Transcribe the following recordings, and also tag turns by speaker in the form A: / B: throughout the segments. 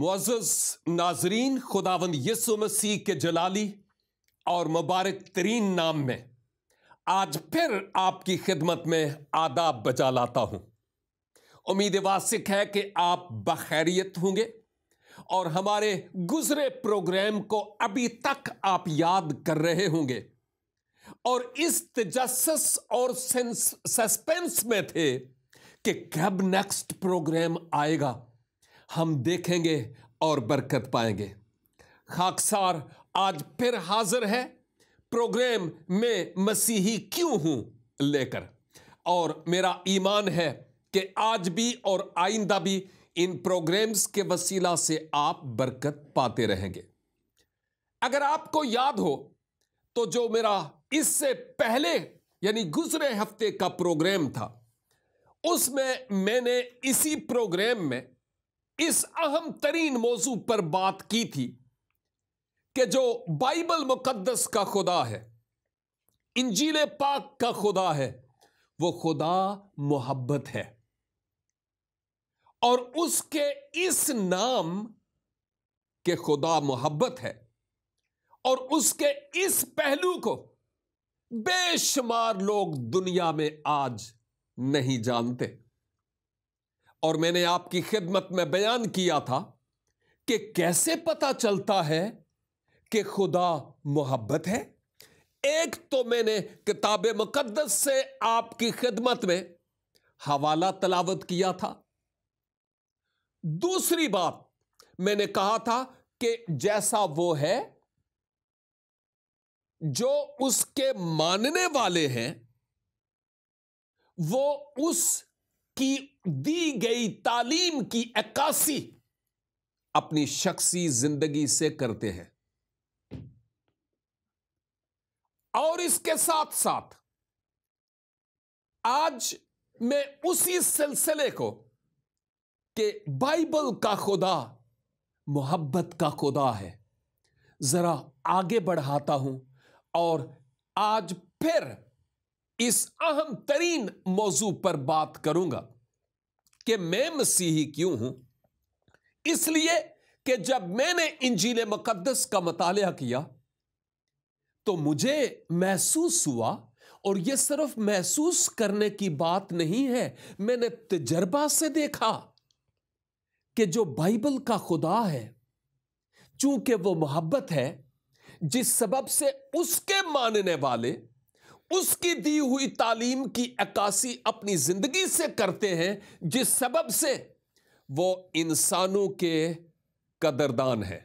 A: معزز ناظرین خداون یسو مسیح کے جلالی اور مبارک ترین نام میں آج پھر آپ کی خدمت میں آداب بجا لاتا ہوں امید واسک ہے کہ آپ بخیریت ہوں گے اور ہمارے گزرے پروگرام کو ابھی تک آپ یاد کر رہے ہوں گے اور اس تجسس اور سسپنس میں تھے کہ کب نیکسٹ پروگرام آئے گا ہم دیکھیں گے اور برکت پائیں گے خاکسار آج پھر حاضر ہے پروگرام میں مسیحی کیوں ہوں لے کر اور میرا ایمان ہے کہ آج بھی اور آئندہ بھی ان پروگرامز کے وسیلہ سے آپ برکت پاتے رہیں گے اگر آپ کو یاد ہو تو جو میرا اس سے پہلے یعنی گزرے ہفتے کا پروگرام تھا اس میں میں نے اسی پروگرام میں اس اہم ترین موضوع پر بات کی تھی کہ جو بائبل مقدس کا خدا ہے انجیل پاک کا خدا ہے وہ خدا محبت ہے اور اس کے اس نام کے خدا محبت ہے اور اس کے اس پہلو کو بے شمار لوگ دنیا میں آج نہیں جانتے اور میں نے آپ کی خدمت میں بیان کیا تھا کہ کیسے پتا چلتا ہے کہ خدا محبت ہے ایک تو میں نے کتاب مقدس سے آپ کی خدمت میں حوالہ تلاوت کیا تھا دوسری بات میں نے کہا تھا کہ جیسا وہ ہے جو اس کے ماننے والے ہیں وہ اس کی دی گئی تعلیم کی عکاسی اپنی شخصی زندگی سے کرتے ہیں اور اس کے ساتھ ساتھ آج میں اسی سلسلے کو کہ بائبل کا خدا محبت کا خدا ہے ذرا آگے بڑھاتا ہوں اور آج پھر اس اہم ترین موضوع پر بات کروں گا کہ میں مسیحی کیوں ہوں اس لیے کہ جب میں نے انجیل مقدس کا مطالعہ کیا تو مجھے محسوس ہوا اور یہ صرف محسوس کرنے کی بات نہیں ہے میں نے تجربہ سے دیکھا کہ جو بائبل کا خدا ہے چونکہ وہ محبت ہے جس سبب سے اس کے ماننے والے اس کی دی ہوئی تعلیم کی عکاسی اپنی زندگی سے کرتے ہیں جس سبب سے وہ انسانوں کے قدردان ہیں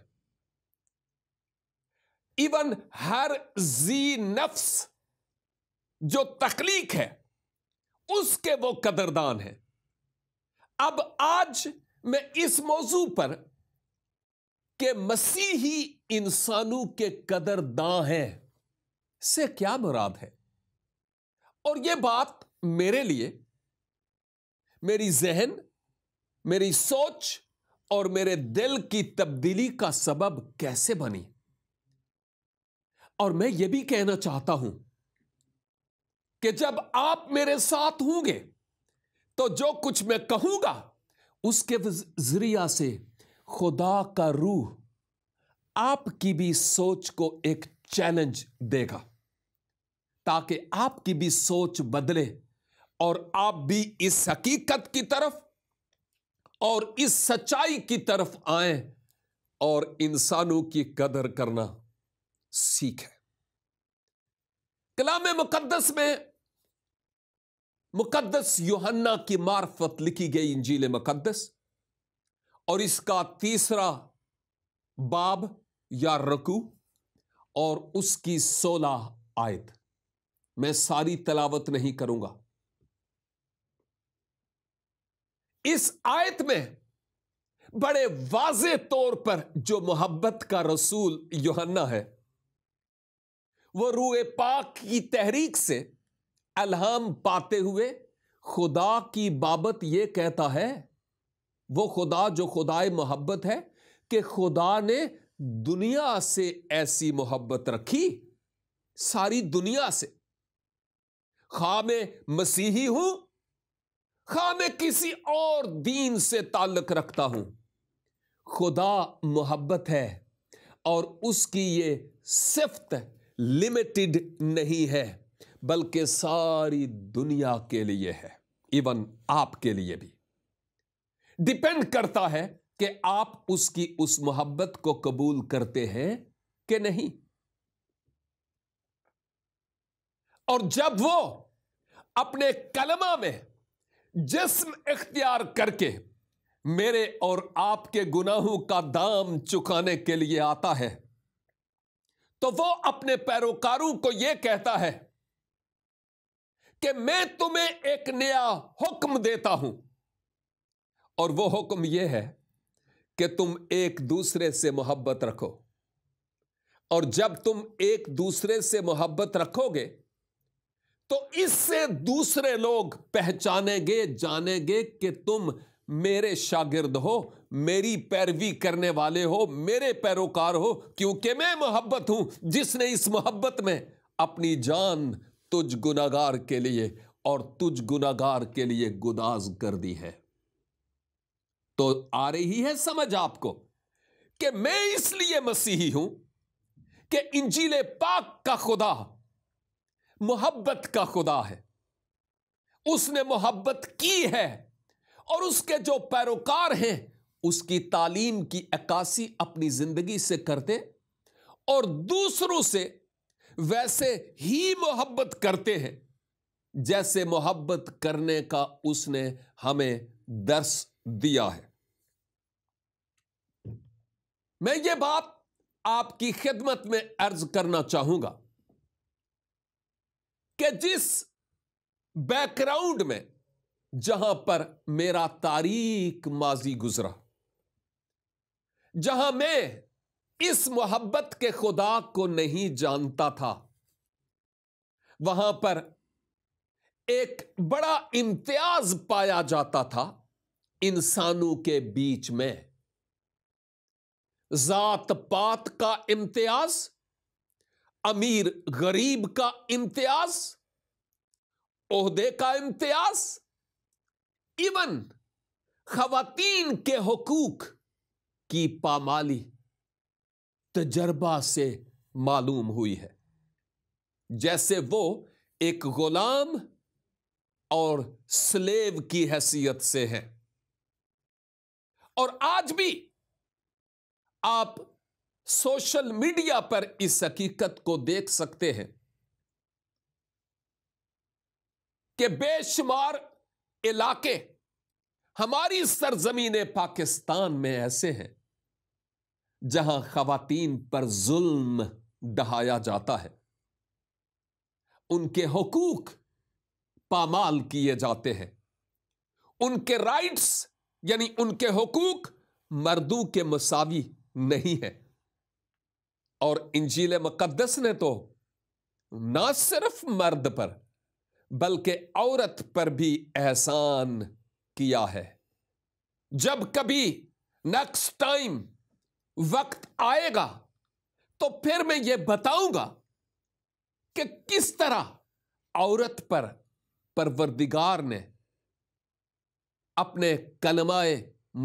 A: ایون ہر زی نفس جو تخلیق ہے اس کے وہ قدردان ہیں اب آج میں اس موضوع پر کہ مسیحی انسانوں کے قدردان ہیں سے کیا مراد ہے اور یہ بات میرے لیے میری ذہن میری سوچ اور میرے دل کی تبدیلی کا سبب کیسے بنی اور میں یہ بھی کہنا چاہتا ہوں کہ جب آپ میرے ساتھ ہوں گے تو جو کچھ میں کہوں گا اس کے ذریعہ سے خدا کا روح آپ کی بھی سوچ کو ایک چیلنج دے گا تاکہ آپ کی بھی سوچ بدلے اور آپ بھی اس حقیقت کی طرف اور اس سچائی کی طرف آئیں اور انسانوں کی قدر کرنا سیکھیں کلام مقدس میں مقدس یوہنا کی معرفت لکھی گئی انجیل مقدس اور اس کا تیسرا باب یا رکو اور اس کی سولہ آیت میں ساری تلاوت نہیں کروں گا اس آیت میں بڑے واضح طور پر جو محبت کا رسول یوہنا ہے وہ روئے پاک کی تحریک سے الہام پاتے ہوئے خدا کی بابت یہ کہتا ہے وہ خدا جو خدا محبت ہے کہ خدا نے دنیا سے ایسی محبت رکھی ساری دنیا سے خواہ میں مسیحی ہوں خواہ میں کسی اور دین سے تعلق رکھتا ہوں خدا محبت ہے اور اس کی یہ صفت لمیٹڈ نہیں ہے بلکہ ساری دنیا کے لیے ہے ایون آپ کے لیے بھی ڈپینڈ کرتا ہے کہ آپ اس کی اس محبت کو قبول کرتے ہیں کہ نہیں اور جب وہ اپنے کلمہ میں جسم اختیار کر کے میرے اور آپ کے گناہوں کا دام چکانے کے لیے آتا ہے تو وہ اپنے پیروکاروں کو یہ کہتا ہے کہ میں تمہیں ایک نیا حکم دیتا ہوں اور وہ حکم یہ ہے کہ تم ایک دوسرے سے محبت رکھو اور جب تم ایک دوسرے سے محبت رکھو گے تو اس سے دوسرے لوگ پہچانیں گے جانیں گے کہ تم میرے شاگرد ہو میری پیروی کرنے والے ہو میرے پیروکار ہو کیونکہ میں محبت ہوں جس نے اس محبت میں اپنی جان تجھ گناگار کے لیے اور تجھ گناگار کے لیے گداز کر دی ہے تو آ رہی ہے سمجھ آپ کو کہ میں اس لیے مسیحی ہوں کہ انجیل پاک کا خدا محبت کا خدا ہے اس نے محبت کی ہے اور اس کے جو پیروکار ہیں اس کی تعلیم کی عکاسی اپنی زندگی سے کرتے اور دوسروں سے ویسے ہی محبت کرتے ہیں جیسے محبت کرنے کا اس نے ہمیں درس دیا ہے میں یہ بات آپ کی خدمت میں عرض کرنا چاہوں گا کہ جس بیک گراؤنڈ میں جہاں پر میرا تاریخ ماضی گزرا جہاں میں اس محبت کے خدا کو نہیں جانتا تھا وہاں پر ایک بڑا امتیاز پایا جاتا تھا انسانوں کے بیچ میں ذات پات کا امتیاز امیر غریب کا امتیاز عہدے کا امتیاز ایون خواتین کے حقوق کی پامالی تجربہ سے معلوم ہوئی ہے جیسے وہ ایک غلام اور سلیو کی حیثیت سے ہے اور آج بھی آپ سوشل میڈیا پر اس حقیقت کو دیکھ سکتے ہیں کہ بے شمار علاقے ہماری سرزمین پاکستان میں ایسے ہیں جہاں خواتین پر ظلم ڈہایا جاتا ہے ان کے حقوق پامال کیے جاتے ہیں ان کے رائٹس یعنی ان کے حقوق مردوں کے مساوی نہیں ہیں اور انجیل مقدس نے تو نہ صرف مرد پر بلکہ عورت پر بھی احسان کیا ہے جب کبھی نیکسٹ ٹائم وقت آئے گا تو پھر میں یہ بتاؤں گا کہ کس طرح عورت پر پروردگار نے اپنے کلمائے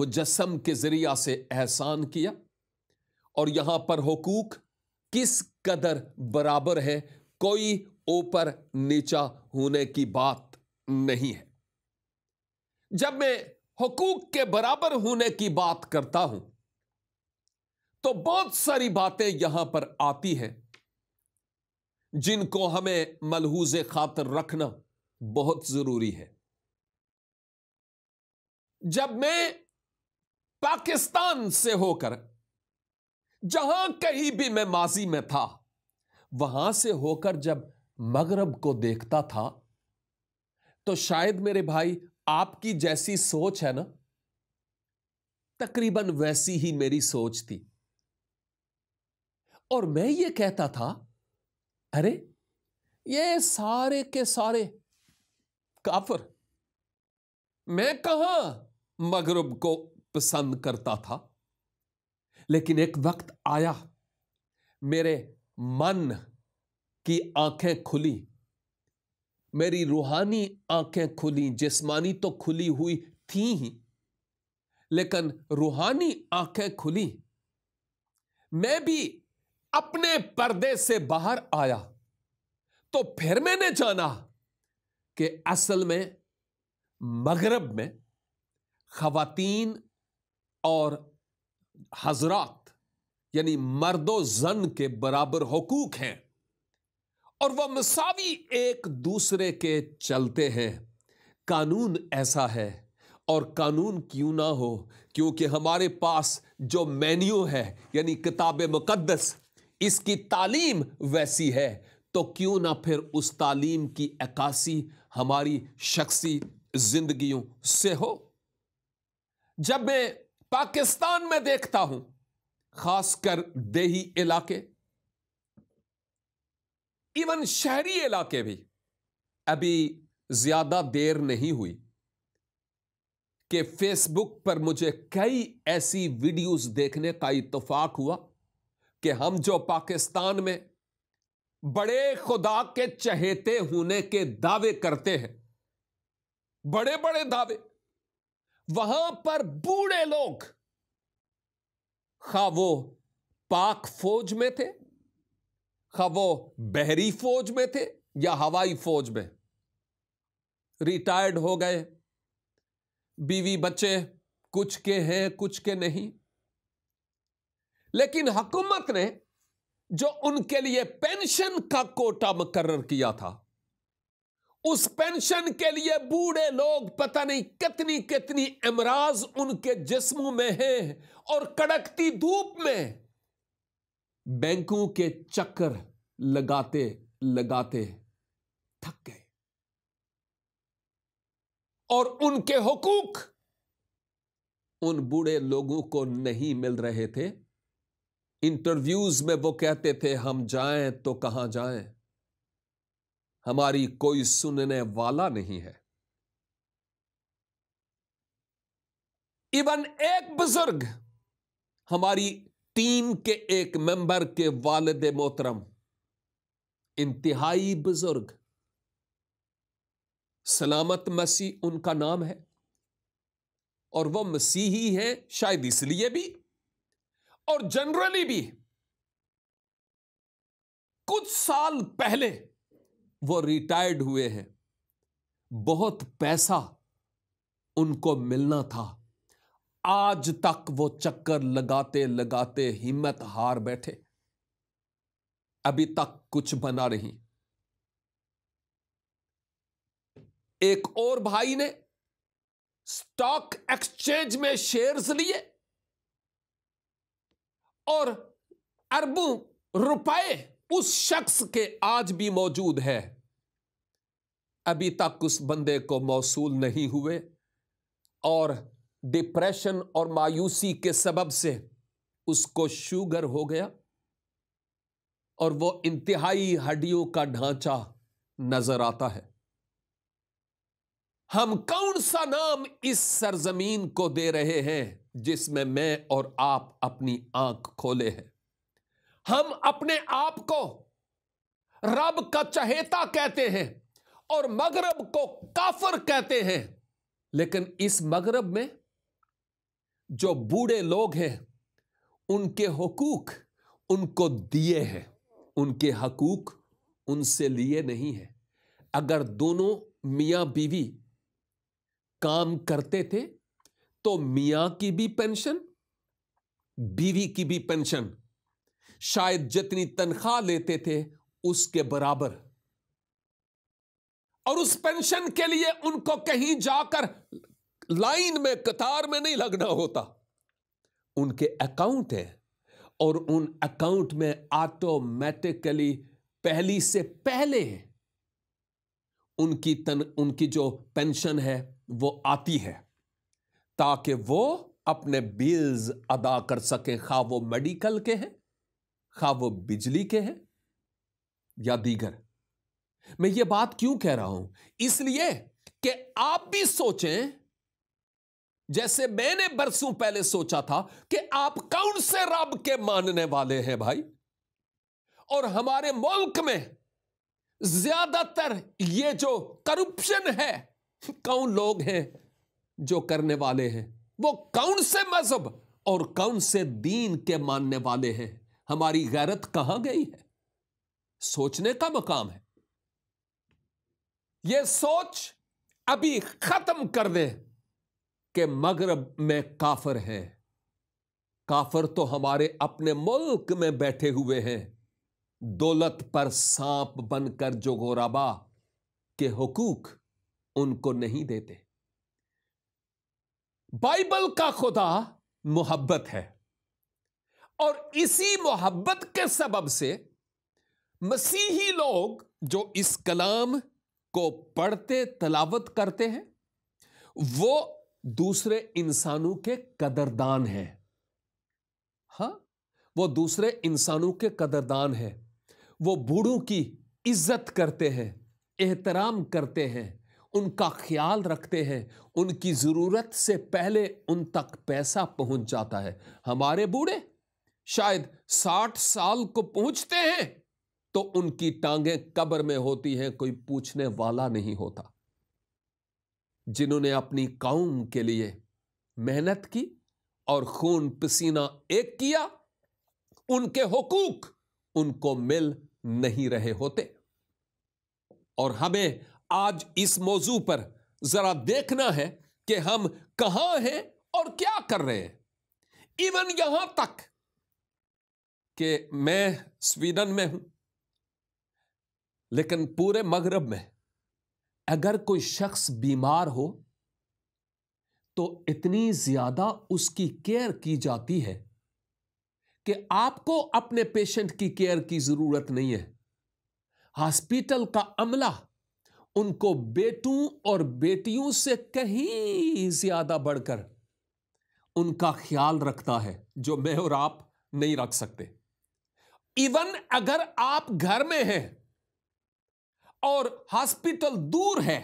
A: مجسم کے ذریعہ سے احسان کیا اور یہاں پر حقوق کس قدر برابر ہے کوئی اوپر نیچا ہونے کی بات نہیں ہے جب میں حقوق کے برابر ہونے کی بات کرتا ہوں تو بہت ساری باتیں یہاں پر آتی ہیں جن کو ہمیں ملحوظ خاطر رکھنا بہت ضروری ہے جب میں پاکستان سے ہو کر جہاں کہیں بھی میں ماضی میں تھا وہاں سے ہو کر جب مغرب کو دیکھتا تھا تو شاید میرے بھائی آپ کی جیسی سوچ ہے نا تقریباً ویسی ہی میری سوچ تھی اور میں یہ کہتا تھا ارے یہ سارے کے سارے کافر میں کہاں مغرب کو پسند کرتا تھا لیکن ایک وقت آیا میرے من کی آنکھیں کھلی میری روحانی آنکھیں کھلی جسمانی تو کھلی ہوئی تھیں ہی لیکن روحانی آنکھیں کھلی میں بھی اپنے پردے سے باہر آیا تو پھر میں نے جانا کہ اصل میں مغرب میں خواتین اور حضرات یعنی مرد و زن کے برابر حقوق ہیں اور وہ مساوی ایک دوسرے کے چلتے ہیں قانون ایسا ہے اور قانون کیوں نہ ہو کیونکہ ہمارے پاس جو مینیو ہے یعنی کتاب مقدس اس کی تعلیم ویسی ہے تو کیوں نہ پھر اس تعلیم کی عکاسی ہماری شخصی زندگیوں سے ہو جب میں پاکستان میں دیکھتا ہوں خاص کر دیہی علاقے ایون شہری علاقے بھی ابھی زیادہ دیر نہیں ہوئی کہ فیس بک پر مجھے کئی ایسی ویڈیوز دیکھنے کا اتفاق ہوا کہ ہم جو پاکستان میں بڑے خدا کے چہیتے ہونے کے دعوے کرتے ہیں بڑے بڑے دعوے وہاں پر بوڑھے لوگ خواہ وہ پاک فوج میں تھے خواہ وہ بحری فوج میں تھے یا ہوائی فوج میں ریٹائرڈ ہو گئے بیوی بچے کچھ کے ہیں کچھ کے نہیں لیکن حکومت نے جو ان کے لیے پینشن کا کوٹا مقرر کیا تھا اس پینشن کے لیے بوڑھے لوگ پتہ نہیں کتنی کتنی امراض ان کے جسموں میں ہیں اور کڑکتی دھوپ میں بینکوں کے چکر لگاتے لگاتے تھک گئے اور ان کے حقوق ان بوڑھے لوگوں کو نہیں مل رہے تھے انٹرویوز میں وہ کہتے تھے ہم جائیں تو کہاں جائیں ہماری کوئی سننے والا نہیں ہے ایون ایک بزرگ ہماری ٹیم کے ایک ممبر کے والد محترم انتہائی بزرگ سلامت مسیح ان کا نام ہے اور وہ مسیحی ہیں شاید اس لیے بھی اور جنرلی بھی کچھ سال پہلے وہ ریٹائرڈ ہوئے ہیں بہت پیسہ ان کو ملنا تھا آج تک وہ چکر لگاتے لگاتے ہمت ہار بیٹھے ابھی تک کچھ بنا رہی ایک اور بھائی نے اسٹاک ایکسچینج میں شیئرز لیے اور اربوں روپئے اس شخص کے آج بھی موجود ہے ابھی تک اس بندے کو موصول نہیں ہوئے اور ڈپریشن اور مایوسی کے سبب سے اس کو شوگر ہو گیا اور وہ انتہائی ہڈیوں کا ڈھانچہ نظر آتا ہے ہم کون سا نام اس سرزمین کو دے رہے ہیں جس میں میں اور آپ اپنی آنکھ کھولے ہیں ہم اپنے آپ کو رب کا چہیتا کہتے ہیں اور مغرب کو کافر کہتے ہیں لیکن اس مغرب میں جو بوڑھے لوگ ہیں ان کے حقوق ان کو دیے ہیں ان کے حقوق ان سے لیے نہیں ہیں اگر دونوں میاں بیوی کام کرتے تھے تو میاں کی بھی پینشن بیوی کی بھی پینشن شاید جتنی تنخواہ لیتے تھے اس کے برابر اور اس پینشن کے لیے ان کو کہیں جا کر لائن میں قطار میں نہیں لگنا ہوتا ان کے اکاؤنٹ ہیں اور ان اکاؤنٹ میں آٹومیٹکلی پہلی سے پہلے ان کی تن ان کی جو پینشن ہے وہ آتی ہے تاکہ وہ اپنے بلز ادا کر سکیں خواہ وہ میڈیکل کے ہیں خواہ وہ بجلی کے ہیں یا دیگر میں یہ بات کیوں کہہ رہا ہوں اس لیے کہ آپ بھی سوچیں جیسے میں نے برسوں پہلے سوچا تھا کہ آپ کون سے رب کے ماننے والے ہیں بھائی اور ہمارے ملک میں زیادہ تر یہ جو کرپشن ہے کون لوگ ہیں جو کرنے والے ہیں وہ کون سے مذہب اور کون سے دین کے ماننے والے ہیں ہماری غیرت کہاں گئی ہے سوچنے کا مقام ہے یہ سوچ ابھی ختم کر دیں کہ مغرب میں کافر ہیں کافر تو ہمارے اپنے ملک میں بیٹھے ہوئے ہیں دولت پر سانپ بن کر جو گورابا کے حقوق ان کو نہیں دیتے بائبل کا خدا محبت ہے اور اسی محبت کے سبب سے مسیحی لوگ جو اس کلام کو پڑھتے تلاوت کرتے ہیں وہ دوسرے انسانوں کے قدردان ہیں ہاں وہ دوسرے انسانوں کے قدردان ہیں وہ بوڑھوں کی عزت کرتے ہیں احترام کرتے ہیں ان کا خیال رکھتے ہیں ان کی ضرورت سے پہلے ان تک پیسہ پہنچ جاتا ہے ہمارے بوڑھے شاید ساٹھ سال کو پہنچتے ہیں تو ان کی ٹانگیں قبر میں ہوتی ہیں کوئی پوچھنے والا نہیں ہوتا جنہوں نے اپنی قوم کے لیے محنت کی اور خون پسینہ ایک کیا ان کے حقوق ان کو مل نہیں رہے ہوتے اور ہمیں آج اس موضوع پر ذرا دیکھنا ہے کہ ہم کہاں ہیں اور کیا کر رہے ہیں ایون یہاں تک کہ میں سویڈن میں ہوں لیکن پورے مغرب میں اگر کوئی شخص بیمار ہو تو اتنی زیادہ اس کی کیئر کی جاتی ہے کہ آپ کو اپنے پیشنٹ کی کیئر کی ضرورت نہیں ہے ہاسپیٹل کا عملہ ان کو بیٹوں اور بیٹیوں سے کہیں زیادہ بڑھ کر ان کا خیال رکھتا ہے جو میں اور آپ نہیں رکھ سکتے ایون اگر آپ گھر میں ہیں اور ہاسپٹل دور ہے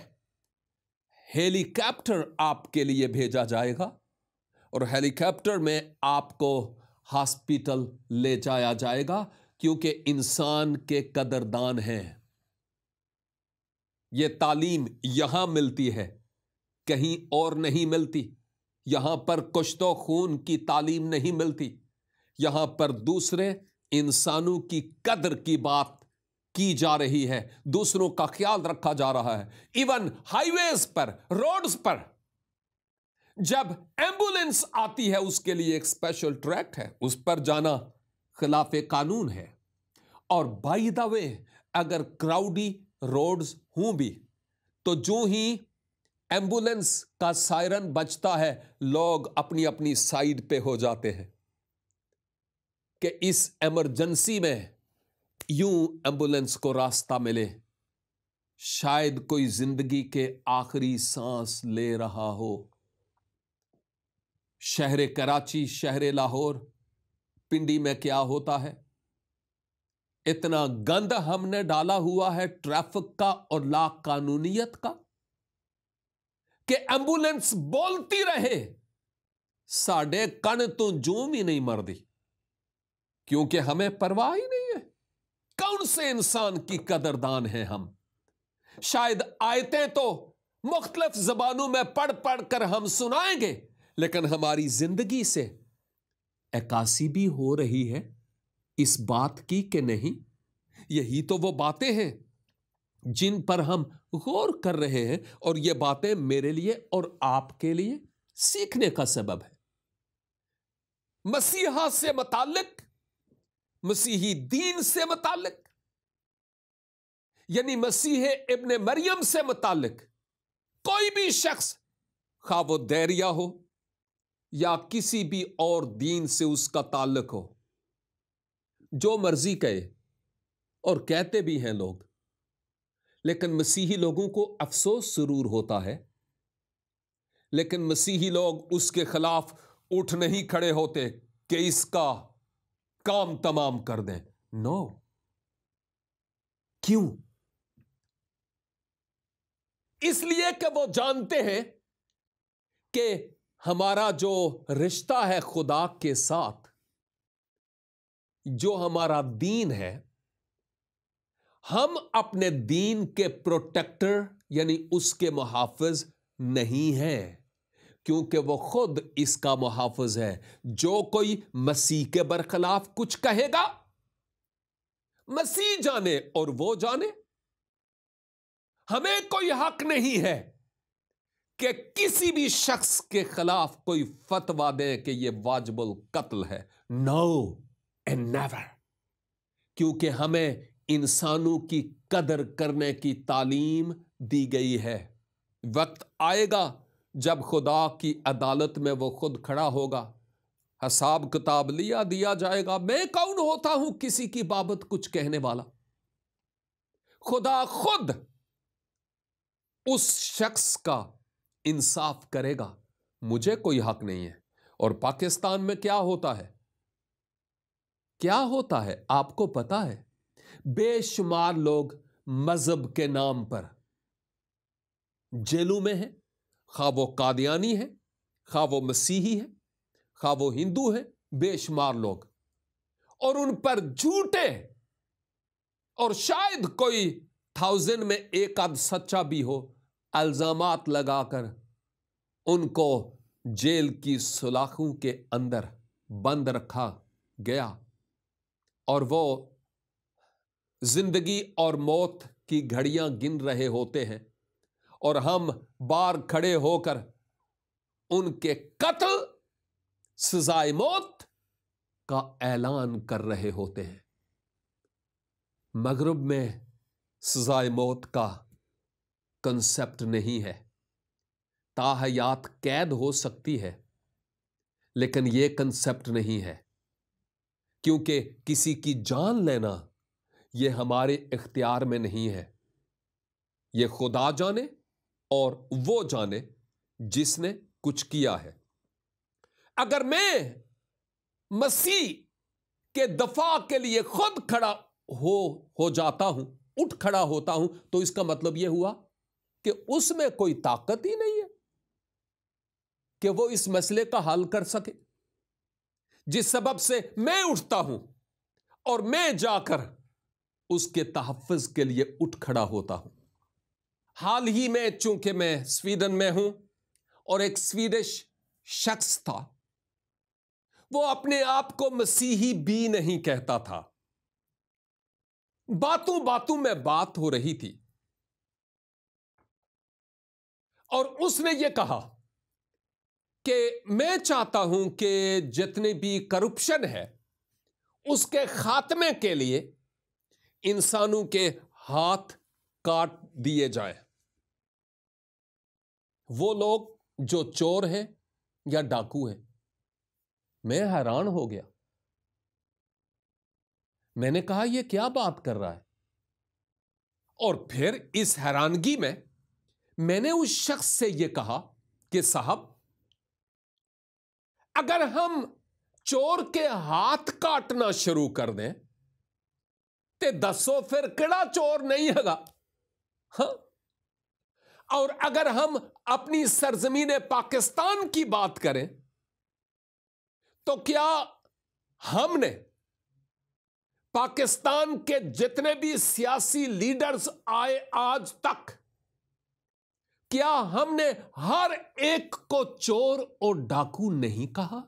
A: ہیلی کیپٹر آپ کے لیے بھیجا جائے گا اور ہیلی کیپٹر میں آپ کو ہاسپٹل لے جایا جائے گا کیونکہ انسان کے قدردان ہیں یہ تعلیم یہاں ملتی ہے کہیں اور نہیں ملتی یہاں پر کشت و خون کی تعلیم نہیں ملتی یہاں پر دوسرے انسانوں کی قدر کی بات کی جا رہی ہے دوسروں کا خیال رکھا جا رہا ہے ایون ہائی ویز پر روڈز پر جب ایمبولنس آتی ہے اس کے لیے ایک اسپیشل ٹریک ہے اس پر جانا خلاف قانون ہے اور بائی دا وے اگر کراؤڈی روڈز ہوں بھی تو جو ہی ایمبولنس کا سائرن بچتا ہے لوگ اپنی اپنی سائڈ پہ ہو جاتے ہیں کہ اس ایمرجنسی میں یوں ایمبولینس کو راستہ ملے شاید کوئی زندگی کے آخری سانس لے رہا ہو شہر کراچی شہر لاہور پنڈی میں کیا ہوتا ہے اتنا گند ہم نے ڈالا ہوا ہے ٹریفک کا اور لا قانونیت کا کہ ایمبولینس بولتی رہے ساڈے کن تو جوم ہی نہیں مردی کیونکہ ہمیں پرواہ ہی نہیں ہے کون سے انسان کی قدر دان ہم شاید آیتیں تو مختلف زبانوں میں پڑھ پڑھ کر ہم سنائیں گے لیکن ہماری زندگی سے عکاسی بھی ہو رہی ہے اس بات کی کہ نہیں یہی تو وہ باتیں ہیں جن پر ہم غور کر رہے ہیں اور یہ باتیں میرے لیے اور آپ کے لیے سیکھنے کا سبب ہے مسیحا سے متعلق مسیحی دین سے متعلق یعنی مسیح ابن مریم سے متعلق کوئی بھی شخص خواہ وہ دیریا ہو یا کسی بھی اور دین سے اس کا تعلق ہو جو مرضی کہے اور کہتے بھی ہیں لوگ لیکن مسیحی لوگوں کو افسوس ضرور ہوتا ہے لیکن مسیحی لوگ اس کے خلاف اٹھ نہیں کھڑے ہوتے کہ اس کا کام تمام کر دیں نو no. کیوں اس لیے کہ وہ جانتے ہیں کہ ہمارا جو رشتہ ہے خدا کے ساتھ جو ہمارا دین ہے ہم اپنے دین کے پروٹیکٹر یعنی اس کے محافظ نہیں ہیں کیونکہ وہ خود اس کا محافظ ہے جو کوئی مسیح کے برخلاف کچھ کہے گا مسیح جانے اور وہ جانے ہمیں کوئی حق نہیں ہے کہ کسی بھی شخص کے خلاف کوئی فتوا دیں کہ یہ واجب القتل ہے نو اینڈ نیور کیونکہ ہمیں انسانوں کی قدر کرنے کی تعلیم دی گئی ہے وقت آئے گا جب خدا کی عدالت میں وہ خود کھڑا ہوگا حساب کتاب لیا دیا جائے گا میں کون ہوتا ہوں کسی کی بابت کچھ کہنے والا خدا خود اس شخص کا انصاف کرے گا مجھے کوئی حق نہیں ہے اور پاکستان میں کیا ہوتا ہے کیا ہوتا ہے آپ کو پتا ہے بے شمار لوگ مذہب کے نام پر جیلوں میں ہیں خواہ وہ قادیانی ہے خواہ وہ مسیحی ہے خواہ وہ ہندو ہے بے شمار لوگ اور ان پر جھوٹے اور شاید کوئی تھاؤزینڈ میں ایک آدھ سچا بھی ہو الزامات لگا کر ان کو جیل کی سلاخوں کے اندر بند رکھا گیا اور وہ زندگی اور موت کی گھڑیاں گن رہے ہوتے ہیں اور ہم بار کھڑے ہو کر ان کے قتل سزائے موت کا اعلان کر رہے ہوتے ہیں مغرب میں سزائے موت کا کنسپٹ نہیں ہے تاحیات قید ہو سکتی ہے لیکن یہ کنسپٹ نہیں ہے کیونکہ کسی کی جان لینا یہ ہمارے اختیار میں نہیں ہے یہ خدا جانے اور وہ جانے جس نے کچھ کیا ہے اگر میں مسیح کے دفاع کے لیے خود کھڑا ہو ہو جاتا ہوں اٹھ کھڑا ہوتا ہوں تو اس کا مطلب یہ ہوا کہ اس میں کوئی طاقت ہی نہیں ہے کہ وہ اس مسئلے کا حل کر سکے جس سبب سے میں اٹھتا ہوں اور میں جا کر اس کے تحفظ کے لیے اٹھ کھڑا ہوتا ہوں حال ہی میں چونکہ میں سویڈن میں ہوں اور ایک سویڈش شخص تھا وہ اپنے آپ کو مسیحی بھی نہیں کہتا تھا باتوں باتوں میں بات ہو رہی تھی اور اس نے یہ کہا کہ میں چاہتا ہوں کہ جتنے بھی کرپشن ہے اس کے خاتمے کے لیے انسانوں کے ہاتھ کاٹ دیے جائیں وہ لوگ جو چور ہیں یا ڈاکو ہیں میں حیران ہو گیا میں نے کہا یہ کیا بات کر رہا ہے اور پھر اس حیرانگی میں میں نے اس شخص سے یہ کہا کہ صاحب اگر ہم چور کے ہاتھ کاٹنا شروع کر دیں تو دسو پھر کڑا چور نہیں ہے ہاں؟ اور اگر ہم اپنی سرزمین پاکستان کی بات کریں تو کیا ہم نے پاکستان کے جتنے بھی سیاسی لیڈرز آئے آج تک کیا ہم نے ہر ایک کو چور اور ڈاکو نہیں کہا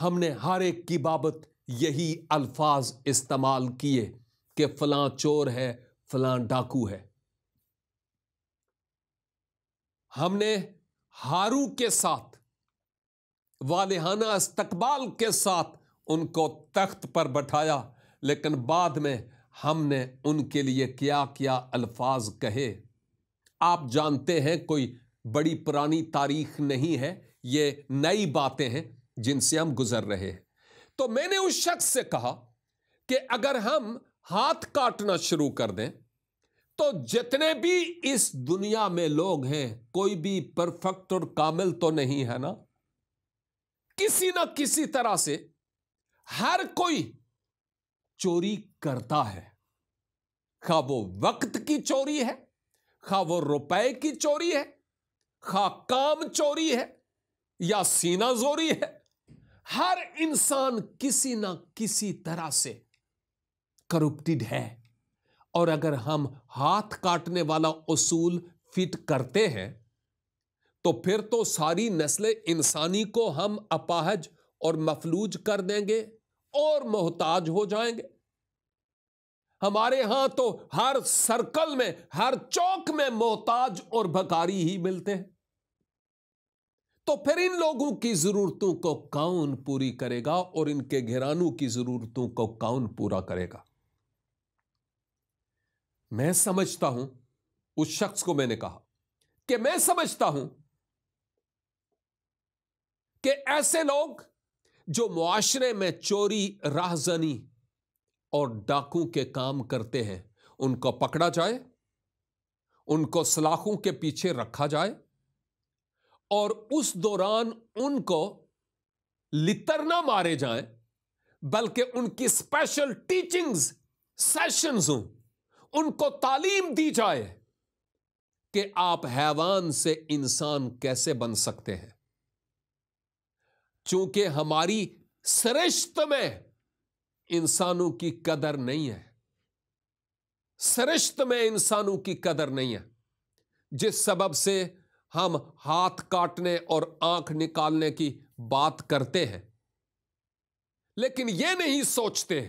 A: ہم نے ہر ایک کی بابت یہی الفاظ استعمال کیے کہ فلاں چور ہے فلاں ڈاکو ہے ہم نے ہارو کے ساتھ والہانہ استقبال کے ساتھ ان کو تخت پر بٹھایا لیکن بعد میں ہم نے ان کے لیے کیا کیا الفاظ کہے آپ جانتے ہیں کوئی بڑی پرانی تاریخ نہیں ہے یہ نئی باتیں ہیں جن سے ہم گزر رہے ہیں تو میں نے اس شخص سے کہا کہ اگر ہم ہاتھ کاٹنا شروع کر دیں تو جتنے بھی اس دنیا میں لوگ ہیں کوئی بھی پرفیکٹ اور کامل تو نہیں ہے نا کسی نہ کسی طرح سے ہر کوئی چوری کرتا ہے خواہ وہ وقت کی چوری ہے خواہ وہ روپے کی چوری ہے خواہ کام چوری ہے یا سینہ زوری ہے ہر انسان کسی نہ کسی طرح سے کرپٹیڈ ہے اور اگر ہم ہاتھ کاٹنے والا اصول فٹ کرتے ہیں تو پھر تو ساری نسل انسانی کو ہم اپاہج اور مفلوج کر دیں گے اور محتاج ہو جائیں گے ہمارے ہاں تو ہر سرکل میں ہر چوک میں محتاج اور بھکاری ہی ملتے ہیں تو پھر ان لوگوں کی ضرورتوں کو کون پوری کرے گا اور ان کے گھرانوں کی ضرورتوں کو کون پورا کرے گا میں سمجھتا ہوں اس شخص کو میں نے کہا کہ میں سمجھتا ہوں کہ ایسے لوگ جو معاشرے میں چوری راہ زنی اور ڈاکوں کے کام کرتے ہیں ان کو پکڑا جائے ان کو سلاخوں کے پیچھے رکھا جائے اور اس دوران ان کو لتر نہ مارے جائیں بلکہ ان کی اسپیشل ٹیچنگز سیشنز ہوں ان کو تعلیم دی جائے کہ آپ حیوان سے انسان کیسے بن سکتے ہیں چونکہ ہماری سرشت میں انسانوں کی قدر نہیں ہے سرشت میں انسانوں کی قدر نہیں ہے جس سبب سے ہم ہاتھ کاٹنے اور آنکھ نکالنے کی بات کرتے ہیں لیکن یہ نہیں سوچتے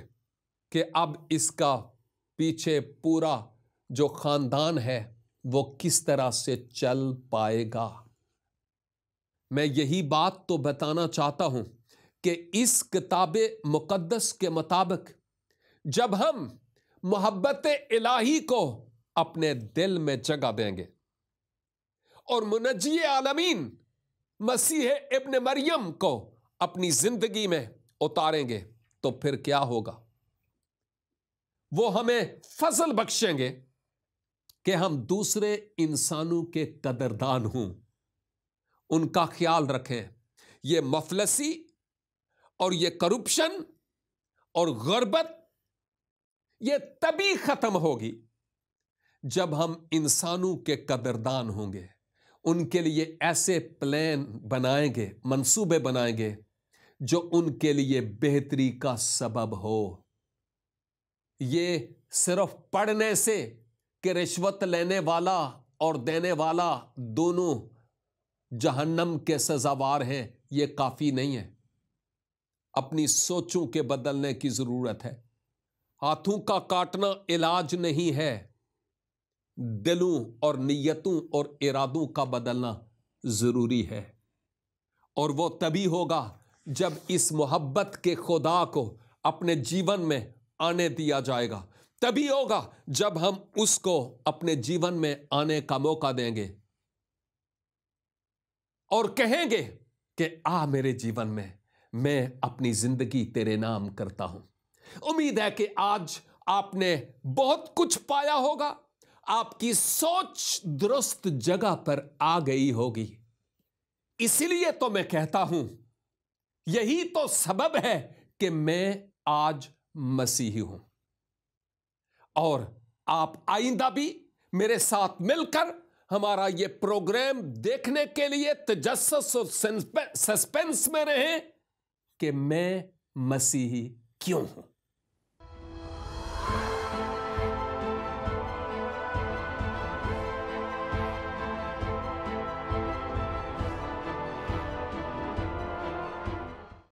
A: کہ اب اس کا پیچھے پورا جو خاندان ہے وہ کس طرح سے چل پائے گا میں یہی بات تو بتانا چاہتا ہوں کہ اس کتاب مقدس کے مطابق جب ہم محبت الہی کو اپنے دل میں جگہ دیں گے اور منجی عالمین مسیح ابن مریم کو اپنی زندگی میں اتاریں گے تو پھر کیا ہوگا وہ ہمیں فضل بخشیں گے کہ ہم دوسرے انسانوں کے قدردان ہوں ان کا خیال رکھیں یہ مفلسی اور یہ کرپشن اور غربت یہ تبھی ختم ہوگی جب ہم انسانوں کے قدردان ہوں گے ان کے لیے ایسے پلان بنائیں گے منصوبے بنائیں گے جو ان کے لیے بہتری کا سبب ہو یہ صرف پڑھنے سے کہ رشوت لینے والا اور دینے والا دونوں جہنم کے سزاوار ہیں یہ کافی نہیں ہے اپنی سوچوں کے بدلنے کی ضرورت ہے ہاتھوں کا کاٹنا علاج نہیں ہے دلوں اور نیتوں اور ارادوں کا بدلنا ضروری ہے اور وہ تبھی ہوگا جب اس محبت کے خدا کو اپنے جیون میں آنے دیا جائے گا تبھی ہوگا جب ہم اس کو اپنے جیون میں آنے کا موقع دیں گے اور کہیں گے کہ آ میرے جیون میں میں اپنی زندگی تیرے نام کرتا ہوں امید ہے کہ آج آپ نے بہت کچھ پایا ہوگا آپ کی سوچ درست جگہ پر آ گئی ہوگی اسی لیے تو میں کہتا ہوں یہی تو سبب ہے کہ میں آج مسیحی ہوں اور آپ آئندہ بھی میرے ساتھ مل کر ہمارا یہ پروگرام دیکھنے کے لیے تجسس اور سسپنس میں رہیں کہ میں مسیحی کیوں ہوں